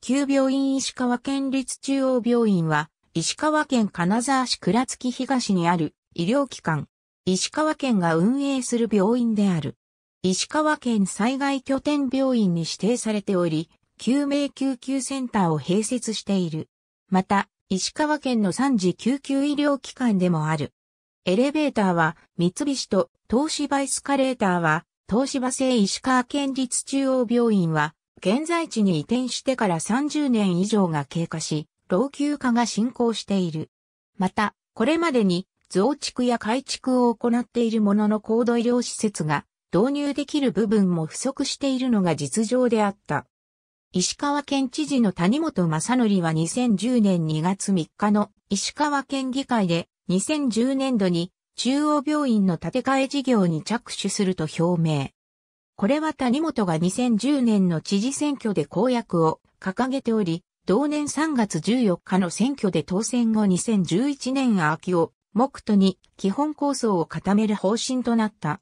旧病院石川県立中央病院は、石川県金沢市倉月東にある医療機関、石川県が運営する病院である。石川県災害拠点病院に指定されており、救命救急センターを併設している。また、石川県の3次救急医療機関でもある。エレベーターは三菱と東芝エスカレーターは東芝製石川県立中央病院は現在地に移転してから30年以上が経過し、老朽化が進行している。また、これまでに増築や改築を行っているものの高度医療施設が導入できる部分も不足しているのが実情であった。石川県知事の谷本正則は2010年2月3日の石川県議会で2010年度に中央病院の建て替え事業に着手すると表明。これは谷本が2010年の知事選挙で公約を掲げており、同年3月14日の選挙で当選後2011年秋を目途に基本構想を固める方針となった。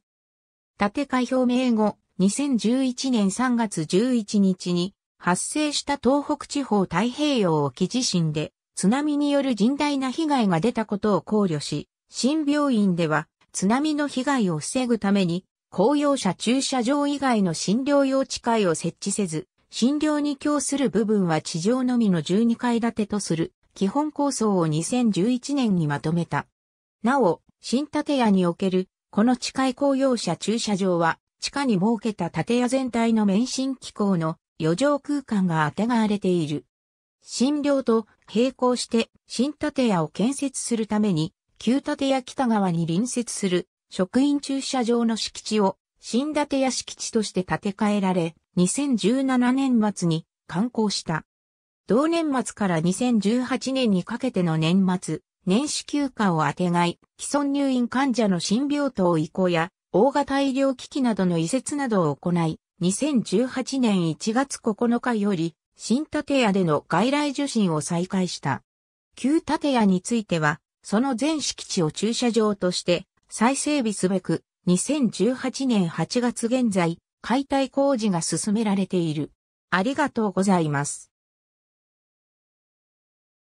建て替え表明後、2011年3月11日に発生した東北地方太平洋沖地震で津波による甚大な被害が出たことを考慮し、新病院では津波の被害を防ぐために公用車駐車場以外の診療用地階を設置せず、診療に供する部分は地上のみの12階建てとする基本構想を2011年にまとめた。なお、新建屋におけるこの地階公用車駐車場は地下に設けた建屋全体の免震機構の余剰空間が当てがわれている。診療と並行して新建屋を建設するために旧建屋北側に隣接する職員駐車場の敷地を新建屋敷地として建て替えられ、2017年末に観光した。同年末から2018年にかけての年末、年始休暇をあてがい、既存入院患者の新病棟移行や、大型医療機器などの移設などを行い、2018年1月9日より、新建屋での外来受診を再開した。旧建屋については、その全敷地を駐車場として、再整備すべく、2018年8月現在、解体工事が進められている。ありがとうございます。